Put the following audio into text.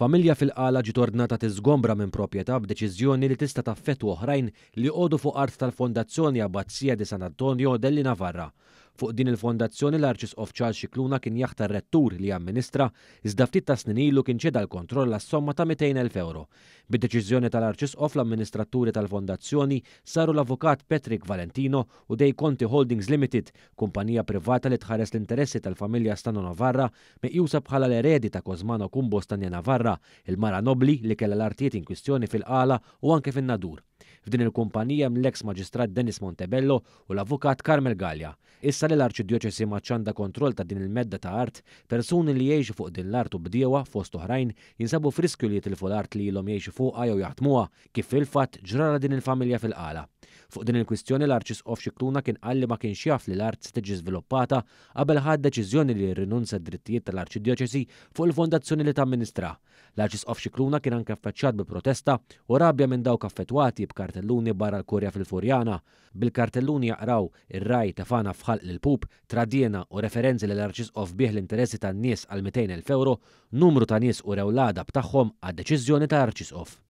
Familja fil-qala ġitornata tiżgombra minn proprjetà b'deċiżjoni li tista' taffettwa oħrajn li għodu fuq art tal-Fondazzjoni Abbazzija di San Antonio delli Navarra. Fuq din il-fondazzjoni l-Arċisqof Charles Xikluna kien jaħtar rettur li jamministra iżda ftit ta' snin kien ċeda l-kontroll la' somma ta' 200.000 euro. Bid-deċiżjoni tal-Arċisqof l-amministraturi tal-fondazzjoni saru l-avukat Patrick Valentino u Dej Conti Holdings Limited, kumpanija privata li tħares l-interessi tal-familja Stano Navarra meqjusa bħala l-eredi ta' Kozmano Kumbo Stanja Navarra, il-mara nobli li kella l-artijiet in kwistjoni fil-qala u anke fin-nadur. F'din il-kumpanija mill-ex maġistrat Dennis Montebello u l-avukat Carmel Gallia. Issa li l-arċidjoċesi maċċanda kontrol ta' din il-medda ta' art, persuni li jgħixu fuq din l-art u bdiewa fost oħrajn jinsabu friskju li jitilfu l-art li jilhom fuq fuqha jew jaħdmuha kif fil-fatt ġrara din il-familja fil-qala. Fuq din il-kwistjoni l-Arċisqof Xikluna kien qal li ma kienx jaf li l-art tiġi żviluppata qabel ħad deċiżjoni li rinunza d-drittijiet tal-Arċidjoċesi fuq il-fondazzjoni li tamministra. L-Arċisqof Xikluna kien anke affaċċat bi protesta u rabja minn dawk kaffetwati b'kartelluni barra l-Kurja fil-Furjana. Bil-kartelluni jaqraw ir-raj tafana f'ħal l-pup, tradiena u referenzi l-Arċisqof bih l-interessi tan-nies għal 200.000 euro, numru ta' nies u rewlada b'taħħom għad deċiżjoni ta' Arċisqof.